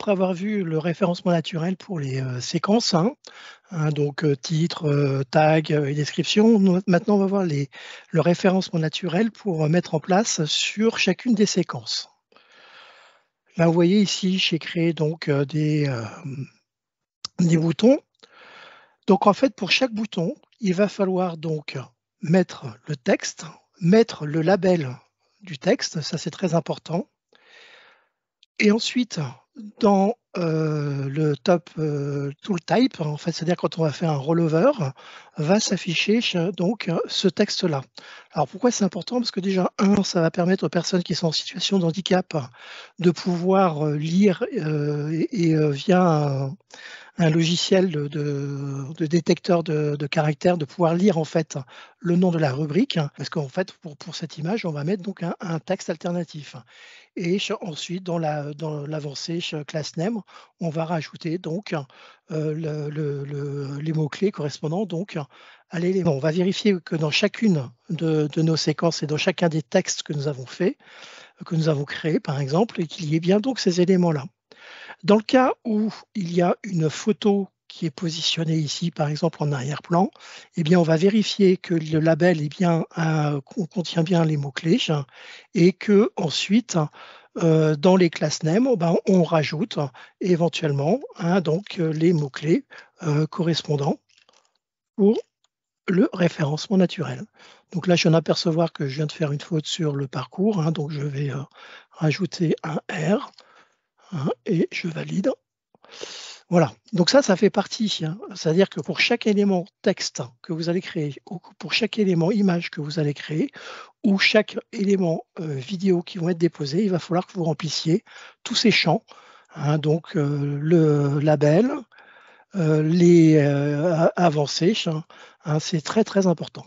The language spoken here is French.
après avoir vu le référencement naturel pour les euh, séquences, hein, hein, donc euh, titre, euh, tag et description, maintenant on va voir le référencement naturel pour mettre en place sur chacune des séquences. Là, vous voyez ici, j'ai créé donc des, des boutons. Donc en fait, pour chaque bouton, il va falloir donc mettre le texte, mettre le label du texte, ça c'est très important. Et ensuite, dans euh, le top euh, tool type, en fait, c'est-à-dire quand on va faire un rollover, va s'afficher donc euh, ce texte-là. Alors pourquoi c'est important Parce que déjà, un, ça va permettre aux personnes qui sont en situation de handicap de pouvoir lire et, et, via un logiciel de, détecteur de, caractères de pouvoir lire en fait le nom de la rubrique hein, parce qu'en fait pour, cette image on va mettre donc un, texte alternatif et ensuite dans la dans l'avancée classe name on va rajouter donc euh, les mots clés correspondant donc à l'élément on va vérifier que dans chacune de, de nos séquences et dans chacun des textes que nous avons fait que nous avons créé par exemple et qu'il y ait bien donc ces éléments là dans le cas où il y a une photo qui est positionnée ici, par exemple en arrière-plan, eh bien, on va vérifier que le label euh, contient bien les mots-clés et que ensuite, euh, dans les classes NEM, eh ben, on rajoute éventuellement hein, donc, euh, les mots-clés correspondants pour le référencement naturel. Donc là, je viens d'apercevoir que je viens de faire une faute sur le parcours, hein, donc je vais rajouter un R. Hein, et je valide. Voilà, donc ça, ça fait partie. Hein. C'est-à-dire que pour chaque élément texte que vous allez créer, ou pour chaque élément image que vous allez créer, ou chaque élément euh, vidéo qui vont être déposés, il va falloir que vous remplissiez tous ces champs. Hein. donc euh, le label, euh, les avancées, c'est très très important.